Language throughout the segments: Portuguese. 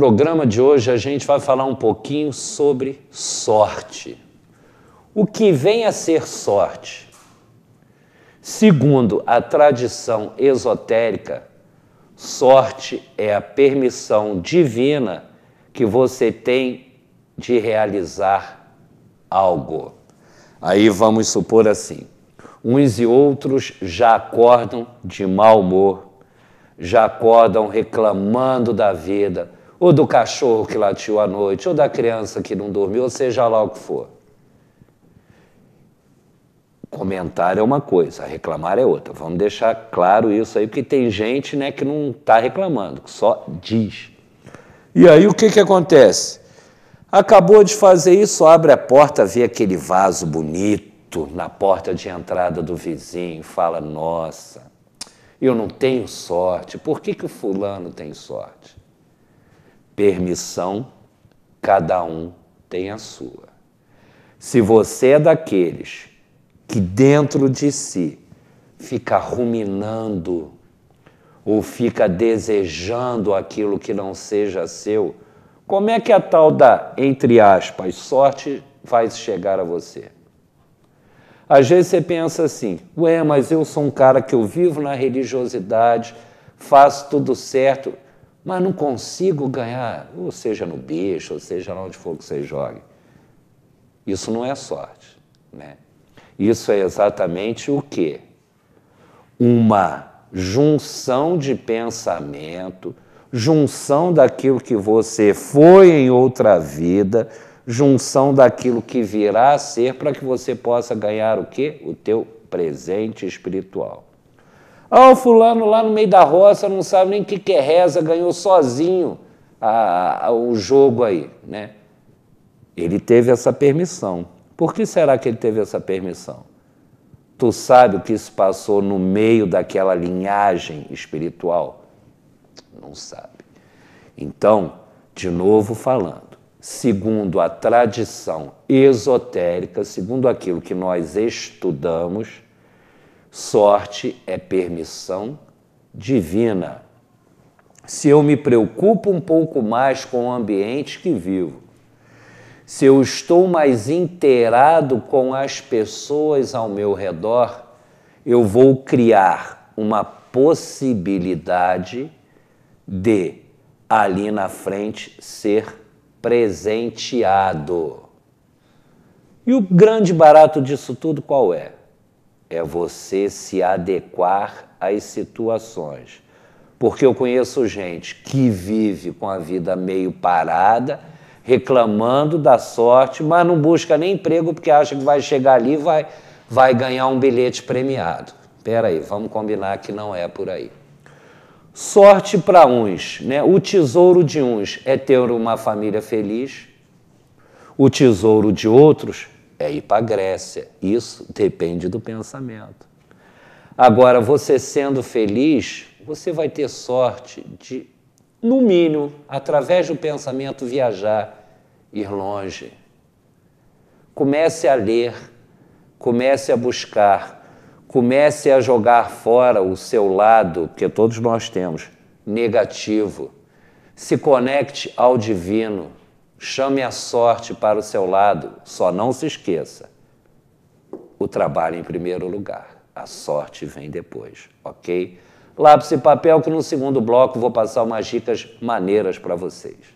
programa de hoje a gente vai falar um pouquinho sobre sorte. O que vem a ser sorte? Segundo a tradição esotérica, sorte é a permissão divina que você tem de realizar algo. Aí vamos supor assim: uns e outros já acordam de mau humor, já acordam reclamando da vida, ou do cachorro que latiu à noite, ou da criança que não dormiu, ou seja lá o que for. Comentar é uma coisa, reclamar é outra. Vamos deixar claro isso aí, porque tem gente né, que não está reclamando, que só diz. E aí o que, que acontece? Acabou de fazer isso, abre a porta, vê aquele vaso bonito na porta de entrada do vizinho, fala: Nossa, eu não tenho sorte, por que, que o fulano tem sorte? permissão, cada um tem a sua. Se você é daqueles que dentro de si fica ruminando ou fica desejando aquilo que não seja seu, como é que a tal da, entre aspas, sorte vai chegar a você? Às vezes você pensa assim, ué, mas eu sou um cara que eu vivo na religiosidade, faço tudo certo mas não consigo ganhar, ou seja no bicho, ou seja onde for que você jogue. Isso não é sorte. Né? Isso é exatamente o que? Uma junção de pensamento, junção daquilo que você foi em outra vida, junção daquilo que virá a ser para que você possa ganhar o quê? O teu presente espiritual. Ah, o fulano lá no meio da roça não sabe nem o que, que é reza, ganhou sozinho a, a, o jogo aí. Né? Ele teve essa permissão. Por que será que ele teve essa permissão? Tu sabe o que se passou no meio daquela linhagem espiritual? Não sabe. Então, de novo falando, segundo a tradição esotérica, segundo aquilo que nós estudamos, Sorte é permissão divina. Se eu me preocupo um pouco mais com o ambiente que vivo, se eu estou mais inteirado com as pessoas ao meu redor, eu vou criar uma possibilidade de ali na frente ser presenteado. E o grande barato disso tudo qual é? é você se adequar às situações. Porque eu conheço gente que vive com a vida meio parada, reclamando da sorte, mas não busca nem emprego porque acha que vai chegar ali e vai, vai ganhar um bilhete premiado. Espera aí, vamos combinar que não é por aí. Sorte para uns, né? O tesouro de uns é ter uma família feliz. O tesouro de outros é ir para a Grécia. Isso depende do pensamento. Agora, você sendo feliz, você vai ter sorte de, no mínimo, através do pensamento, viajar, ir longe. Comece a ler, comece a buscar, comece a jogar fora o seu lado, que todos nós temos, negativo. Se conecte ao divino, Chame a sorte para o seu lado, só não se esqueça. O trabalho em primeiro lugar, a sorte vem depois, ok? Lápis e papel, que no segundo bloco vou passar umas dicas maneiras para vocês.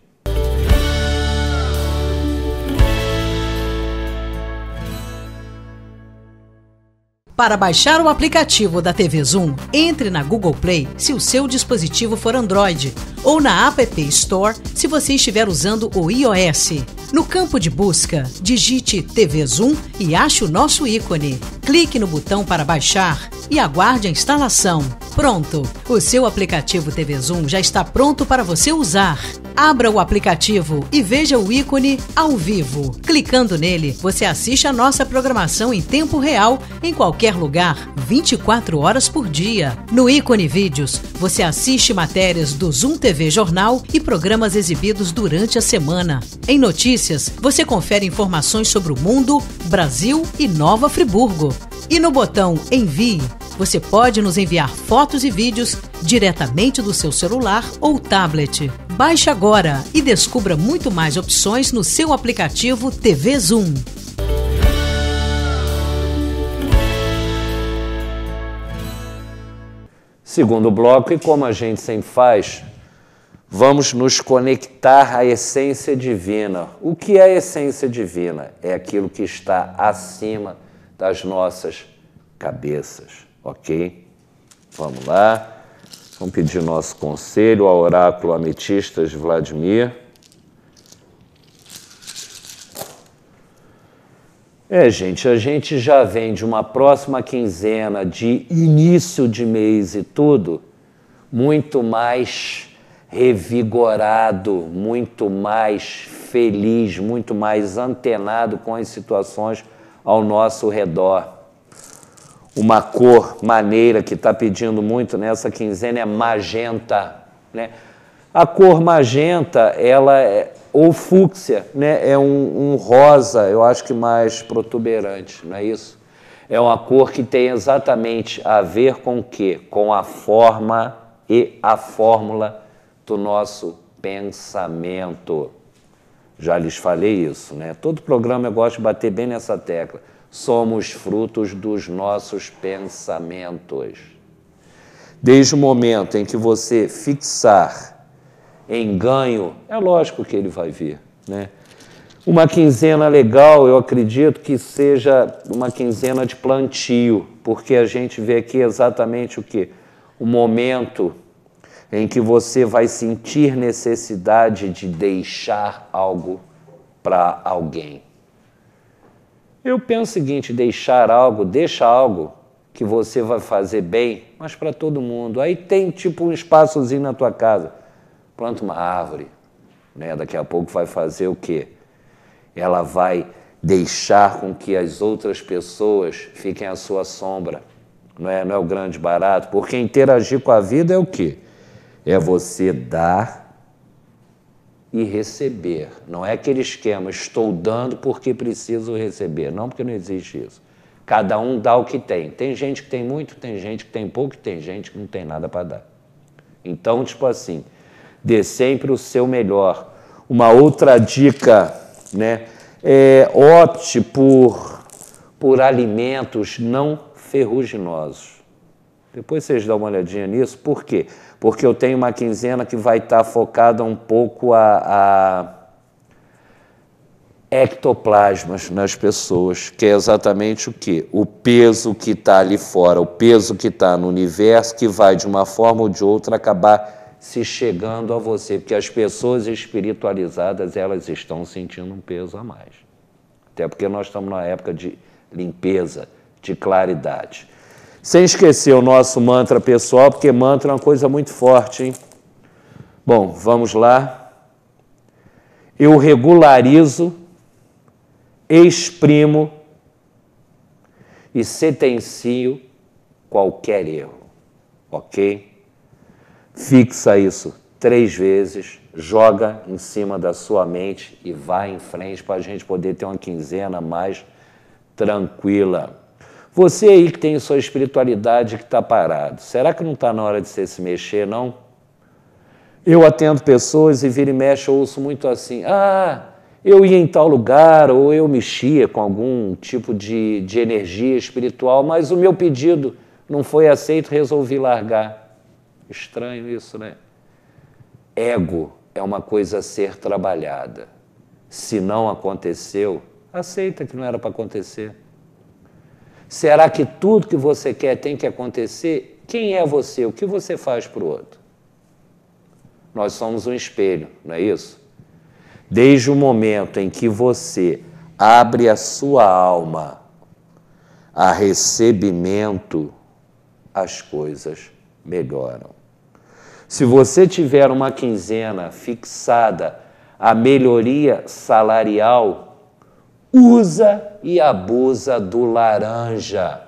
Para baixar o aplicativo da TV Zoom, entre na Google Play se o seu dispositivo for Android ou na App Store se você estiver usando o iOS. No campo de busca, digite TV Zoom e ache o nosso ícone. Clique no botão para baixar e aguarde a instalação. Pronto! O seu aplicativo TV Zoom já está pronto para você usar. Abra o aplicativo e veja o ícone Ao Vivo. Clicando nele, você assiste a nossa programação em tempo real, em qualquer lugar, 24 horas por dia. No ícone Vídeos, você assiste matérias do Zoom TV Jornal e programas exibidos durante a semana. Em Notícias, você confere informações sobre o mundo, Brasil e Nova Friburgo. E no botão Envie, você pode nos enviar fotos e vídeos diretamente do seu celular ou tablet. Baixe agora e descubra muito mais opções no seu aplicativo TV Zoom. Segundo bloco, e como a gente sempre faz, vamos nos conectar à essência divina. O que é a essência divina? É aquilo que está acima das nossas cabeças, ok? Vamos lá. Vamos pedir nosso conselho ao oráculo Ametistas Vladimir. É, gente, a gente já vem de uma próxima quinzena de início de mês e tudo muito mais revigorado, muito mais feliz, muito mais antenado com as situações ao nosso redor uma cor maneira que está pedindo muito nessa né? quinzena é magenta, né? A cor magenta, ela é, ou fúcsia, né? É um, um rosa, eu acho que mais protuberante, não é isso? É uma cor que tem exatamente a ver com o quê? Com a forma e a fórmula do nosso pensamento. Já lhes falei isso, né? Todo programa eu gosto de bater bem nessa tecla somos frutos dos nossos pensamentos. Desde o momento em que você fixar em ganho, é lógico que ele vai vir, né? Uma quinzena legal, eu acredito que seja uma quinzena de plantio, porque a gente vê aqui exatamente o que? O momento em que você vai sentir necessidade de deixar algo para alguém. Eu penso o seguinte: deixar algo, deixa algo que você vai fazer bem, mas para todo mundo. Aí tem tipo um espaçozinho na tua casa. Planta uma árvore. Né? Daqui a pouco vai fazer o quê? Ela vai deixar com que as outras pessoas fiquem à sua sombra. Não é, não é o grande barato, porque interagir com a vida é o quê? É você dar e receber. Não é aquele esquema, estou dando porque preciso receber. Não, porque não existe isso. Cada um dá o que tem. Tem gente que tem muito, tem gente que tem pouco, tem gente que não tem nada para dar. Então, tipo assim, dê sempre o seu melhor. Uma outra dica, né? É, opte por, por alimentos não ferruginosos. Depois vocês dão uma olhadinha nisso. Por quê? Porque eu tenho uma quinzena que vai estar tá focada um pouco a, a, ectoplasmas nas pessoas, que é exatamente o quê? O peso que está ali fora, o peso que está no universo, que vai de uma forma ou de outra acabar se chegando a você. Porque as pessoas espiritualizadas, elas estão sentindo um peso a mais. Até porque nós estamos numa época de limpeza, de claridade. Sem esquecer o nosso mantra pessoal, porque mantra é uma coisa muito forte, hein? Bom, vamos lá. Eu regularizo, exprimo e sentencio qualquer erro, ok? Fixa isso três vezes, joga em cima da sua mente e vai em frente para a gente poder ter uma quinzena mais tranquila. Você aí que tem sua espiritualidade que está parado, será que não está na hora de você se mexer, não? Eu atendo pessoas e vira e mexe, eu ouço muito assim, ah, eu ia em tal lugar, ou eu mexia com algum tipo de, de energia espiritual, mas o meu pedido não foi aceito, resolvi largar. Estranho isso, né? Ego é uma coisa a ser trabalhada. Se não aconteceu, aceita que não era para acontecer. Será que tudo que você quer tem que acontecer? Quem é você? O que você faz para o outro? Nós somos um espelho, não é isso? Desde o momento em que você abre a sua alma a recebimento, as coisas melhoram. Se você tiver uma quinzena fixada a melhoria salarial, usa e abusa do laranja.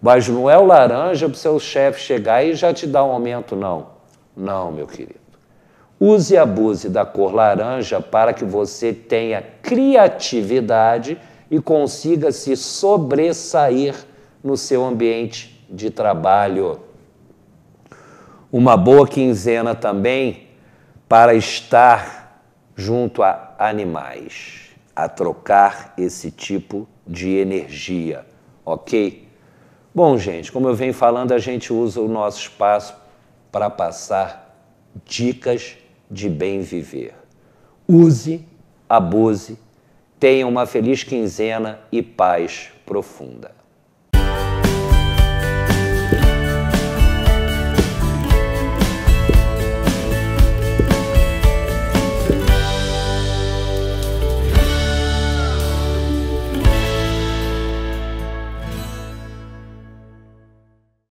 Mas não é o laranja para o seu chefe chegar e já te dar um aumento, não. Não, meu querido. Use e abuse da cor laranja para que você tenha criatividade e consiga se sobressair no seu ambiente de trabalho. Uma boa quinzena também para estar junto a animais a trocar esse tipo de energia, ok? Bom, gente, como eu venho falando, a gente usa o nosso espaço para passar dicas de bem viver. Use, abuse, tenha uma feliz quinzena e paz profunda.